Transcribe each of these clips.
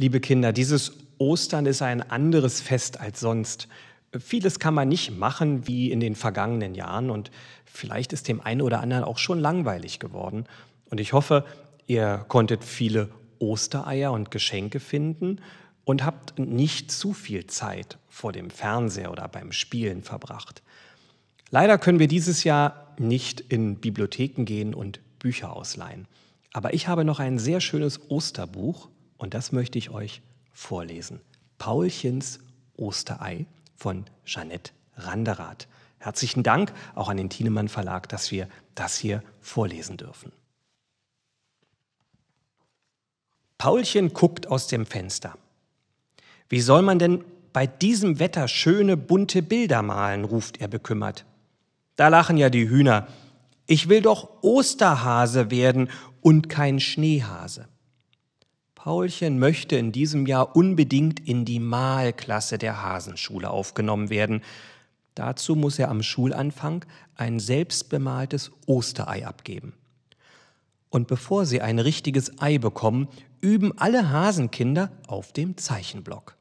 Liebe Kinder, dieses Ostern ist ein anderes Fest als sonst. Vieles kann man nicht machen wie in den vergangenen Jahren und vielleicht ist dem einen oder anderen auch schon langweilig geworden. Und ich hoffe, ihr konntet viele Ostereier und Geschenke finden und habt nicht zu viel Zeit vor dem Fernseher oder beim Spielen verbracht. Leider können wir dieses Jahr nicht in Bibliotheken gehen und Bücher ausleihen. Aber ich habe noch ein sehr schönes Osterbuch und das möchte ich euch vorlesen. Paulchens Osterei von Jeanette Randerath. Herzlichen Dank auch an den Thienemann Verlag, dass wir das hier vorlesen dürfen. Paulchen guckt aus dem Fenster. Wie soll man denn bei diesem Wetter schöne, bunte Bilder malen, ruft er bekümmert. Da lachen ja die Hühner. Ich will doch Osterhase werden und kein Schneehase. Paulchen möchte in diesem Jahr unbedingt in die Malklasse der Hasenschule aufgenommen werden. Dazu muss er am Schulanfang ein selbstbemaltes Osterei abgeben. Und bevor sie ein richtiges Ei bekommen, üben alle Hasenkinder auf dem Zeichenblock.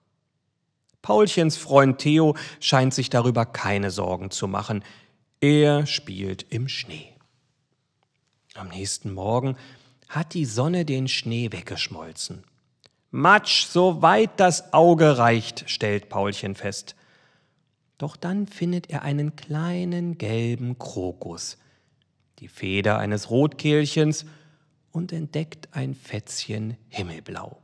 Paulchens Freund Theo scheint sich darüber keine Sorgen zu machen. Er spielt im Schnee. Am nächsten Morgen hat die Sonne den Schnee weggeschmolzen. Matsch, so weit das Auge reicht, stellt Paulchen fest. Doch dann findet er einen kleinen gelben Krokus, die Feder eines Rotkehlchens und entdeckt ein Fätzchen Himmelblau.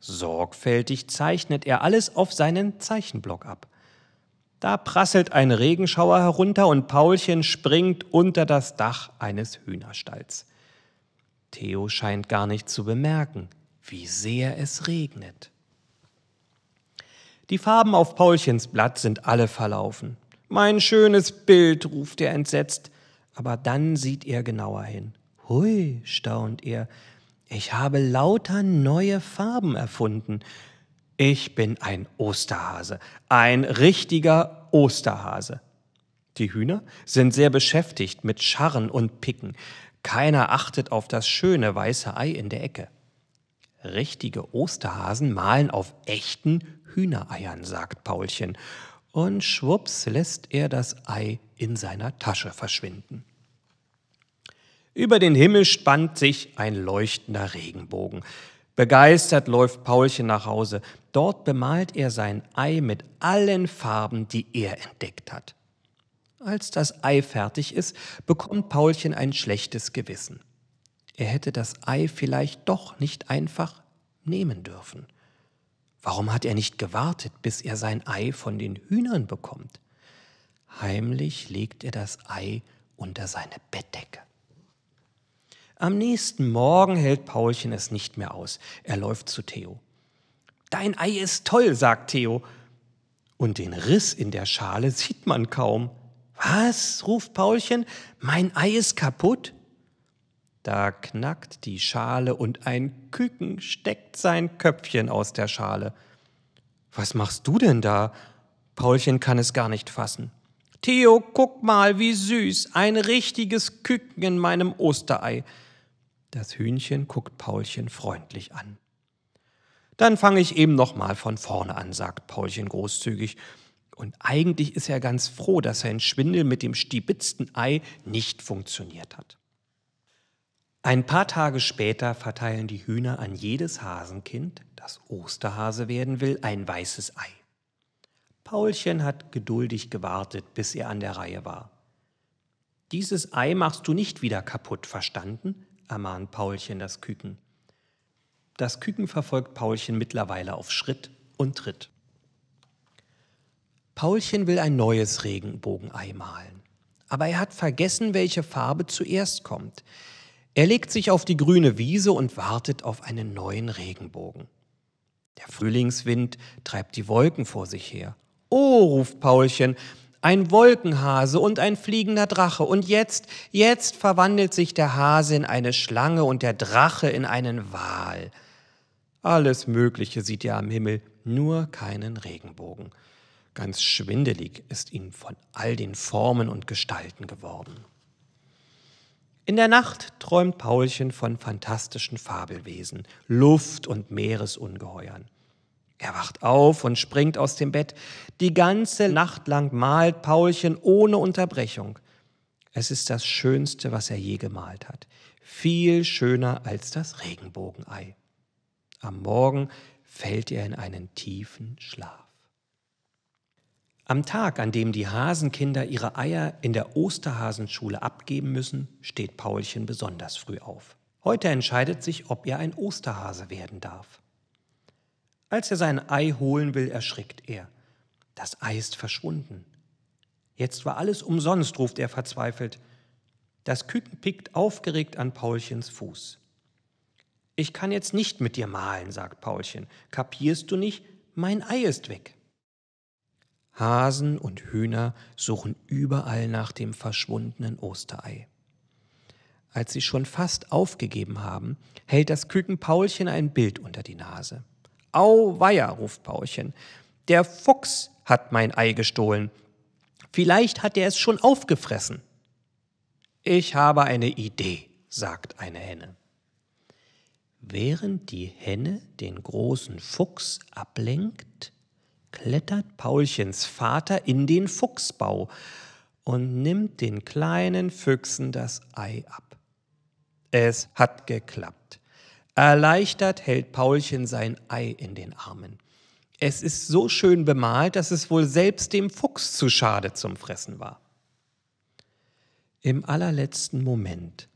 Sorgfältig zeichnet er alles auf seinen Zeichenblock ab. Da prasselt ein Regenschauer herunter und Paulchen springt unter das Dach eines Hühnerstalls. Theo scheint gar nicht zu bemerken, wie sehr es regnet. Die Farben auf Paulchens Blatt sind alle verlaufen. Mein schönes Bild, ruft er entsetzt, aber dann sieht er genauer hin. Hui, staunt er, ich habe lauter neue Farben erfunden. Ich bin ein Osterhase, ein richtiger Osterhase. Die Hühner sind sehr beschäftigt mit Scharren und Picken. Keiner achtet auf das schöne weiße Ei in der Ecke. Richtige Osterhasen malen auf echten Hühnereiern, sagt Paulchen. Und schwupps lässt er das Ei in seiner Tasche verschwinden. Über den Himmel spannt sich ein leuchtender Regenbogen. Begeistert läuft Paulchen nach Hause. Dort bemalt er sein Ei mit allen Farben, die er entdeckt hat. Als das Ei fertig ist, bekommt Paulchen ein schlechtes Gewissen. Er hätte das Ei vielleicht doch nicht einfach nehmen dürfen. Warum hat er nicht gewartet, bis er sein Ei von den Hühnern bekommt? Heimlich legt er das Ei unter seine Bettdecke. Am nächsten Morgen hält Paulchen es nicht mehr aus. Er läuft zu Theo. Dein Ei ist toll, sagt Theo. Und den Riss in der Schale sieht man kaum. Was? ruft Paulchen, mein Ei ist kaputt? Da knackt die Schale und ein Küken steckt sein Köpfchen aus der Schale. Was machst du denn da? Paulchen kann es gar nicht fassen. Theo, guck mal, wie süß, ein richtiges Küken in meinem Osterei. Das Hühnchen guckt Paulchen freundlich an. Dann fange ich eben noch mal von vorne an, sagt Paulchen großzügig und eigentlich ist er ganz froh, dass sein Schwindel mit dem stibitzten Ei nicht funktioniert hat. Ein paar Tage später verteilen die Hühner an jedes Hasenkind, das Osterhase werden will, ein weißes Ei. Paulchen hat geduldig gewartet, bis er an der Reihe war. Dieses Ei machst du nicht wieder kaputt, verstanden? ermahnt Paulchen das Küken. Das Küken verfolgt Paulchen mittlerweile auf Schritt und Tritt. Paulchen will ein neues Regenbogenei malen. Aber er hat vergessen, welche Farbe zuerst kommt. Er legt sich auf die grüne Wiese und wartet auf einen neuen Regenbogen. Der Frühlingswind treibt die Wolken vor sich her. Oh, ruft Paulchen, ein Wolkenhase und ein fliegender Drache. Und jetzt, jetzt verwandelt sich der Hase in eine Schlange und der Drache in einen Wal. Alles Mögliche sieht er am Himmel, nur keinen Regenbogen. Ganz schwindelig ist ihm von all den Formen und Gestalten geworden. In der Nacht träumt Paulchen von fantastischen Fabelwesen, Luft- und Meeresungeheuern. Er wacht auf und springt aus dem Bett. Die ganze Nacht lang malt Paulchen ohne Unterbrechung. Es ist das Schönste, was er je gemalt hat. Viel schöner als das Regenbogenei. Am Morgen fällt er in einen tiefen Schlaf. Am Tag, an dem die Hasenkinder ihre Eier in der Osterhasenschule abgeben müssen, steht Paulchen besonders früh auf. Heute entscheidet sich, ob er ein Osterhase werden darf. Als er sein Ei holen will, erschrickt er. Das Ei ist verschwunden. Jetzt war alles umsonst, ruft er verzweifelt. Das Küken pickt aufgeregt an Paulchens Fuß. Ich kann jetzt nicht mit dir malen, sagt Paulchen. Kapierst du nicht? Mein Ei ist weg. Hasen und Hühner suchen überall nach dem verschwundenen Osterei. Als sie schon fast aufgegeben haben, hält das Küken Paulchen ein Bild unter die Nase. Auweia, ruft Paulchen, der Fuchs hat mein Ei gestohlen. Vielleicht hat er es schon aufgefressen. Ich habe eine Idee, sagt eine Henne. Während die Henne den großen Fuchs ablenkt, klettert Paulchens Vater in den Fuchsbau und nimmt den kleinen Füchsen das Ei ab. Es hat geklappt. Erleichtert hält Paulchen sein Ei in den Armen. Es ist so schön bemalt, dass es wohl selbst dem Fuchs zu schade zum Fressen war. Im allerletzten Moment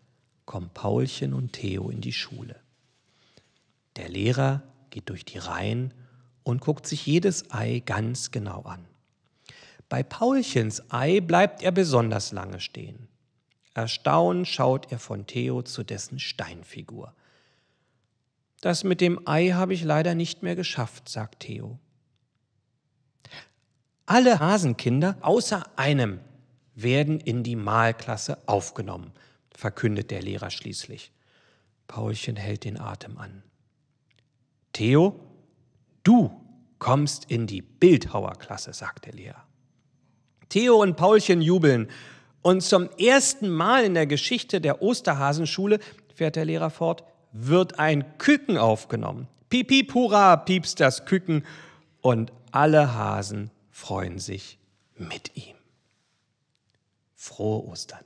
kommen Paulchen und Theo in die Schule. Der Lehrer geht durch die Reihen und guckt sich jedes Ei ganz genau an. Bei Paulchens Ei bleibt er besonders lange stehen. Erstaunt schaut er von Theo zu dessen Steinfigur. Das mit dem Ei habe ich leider nicht mehr geschafft, sagt Theo. Alle Hasenkinder außer einem werden in die Malklasse aufgenommen, verkündet der Lehrer schließlich. Paulchen hält den Atem an. Theo, Du kommst in die Bildhauerklasse, sagt der Lehrer. Theo und Paulchen jubeln. Und zum ersten Mal in der Geschichte der Osterhasenschule, fährt der Lehrer fort, wird ein Küken aufgenommen. Piep, piep, hurra, piepst das Küken. Und alle Hasen freuen sich mit ihm. Frohe Ostern.